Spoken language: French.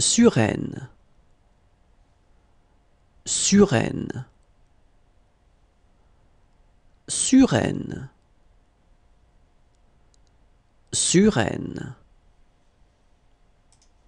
Suraine. Suraine. Suraine. Suraine.